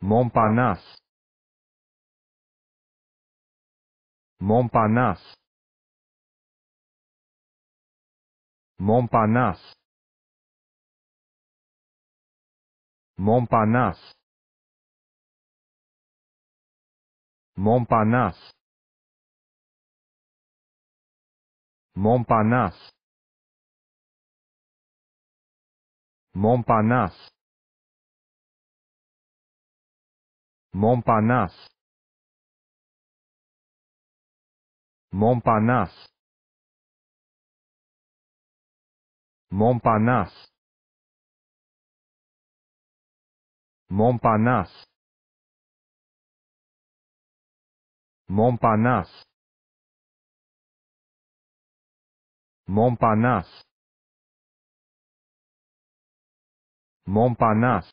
Montparnasse Montparnasse Montparnasse Montparnasse Montparnasse Montparnasse Montparnasse Montparnasse Montparnasse Montparnasse Montparnasse Montparnasse Montparnasse Montparnasse